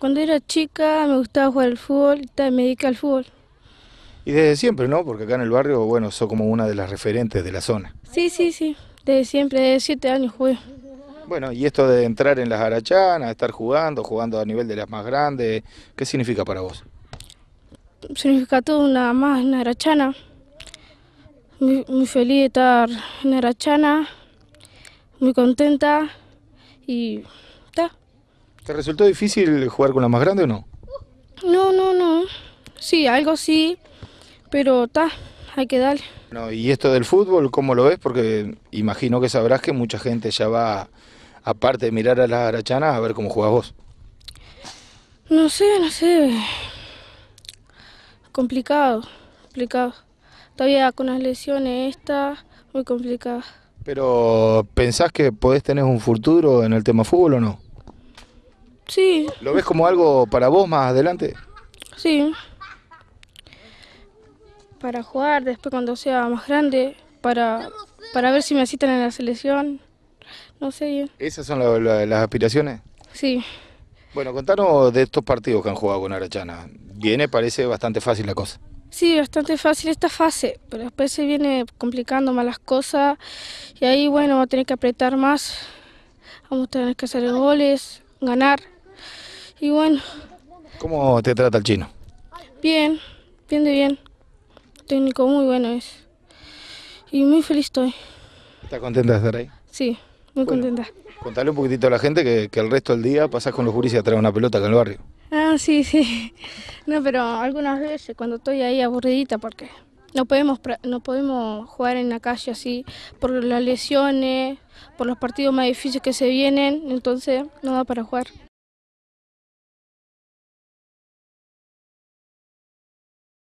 Cuando era chica me gustaba jugar al fútbol me dediqué al fútbol. Y desde siempre, ¿no? Porque acá en el barrio, bueno, soy como una de las referentes de la zona. Sí, sí, sí. Desde siempre, desde siete años jugué. Bueno, y esto de entrar en las arachanas, estar jugando, jugando a nivel de las más grandes, ¿qué significa para vos? Significa todo nada más en arachana. Muy, feliz de estar en arachana, muy contenta y está. ¿Te resultó difícil jugar con la más grande o no? No, no, no. Sí, algo sí, pero está, hay que darle. y esto del fútbol, ¿cómo lo ves? Porque imagino que sabrás que mucha gente ya va, aparte de mirar a las arachanas, a ver cómo juegas vos. No sé, no sé. Complicado, complicado. Todavía con las lesiones estas, muy complicado. Pero, ¿pensás que podés tener un futuro en el tema fútbol o no? Sí. ¿Lo ves como algo para vos más adelante? Sí. Para jugar después cuando sea más grande, para, para ver si me citan en la selección. No sé ¿Esas son las aspiraciones? Sí. Bueno, contanos de estos partidos que han jugado con Arachana. Viene, parece bastante fácil la cosa. Sí, bastante fácil esta fase, pero después se viene complicando más las cosas y ahí, bueno, va a tener que apretar más, vamos a tener que hacer goles, ganar. Y bueno. ¿Cómo te trata el chino? Bien, bien de bien. Técnico muy bueno es. Y muy feliz estoy. ¿Estás contenta de estar ahí? Sí, muy contenta. Contale un poquitito a la gente que, el resto del día pasás con los juristas a traer una pelota acá en el barrio. Ah, sí, sí. No, pero algunas veces cuando estoy ahí aburridita porque no podemos, no podemos jugar en la calle así por las lesiones, por los partidos más difíciles que se vienen, entonces no da para jugar.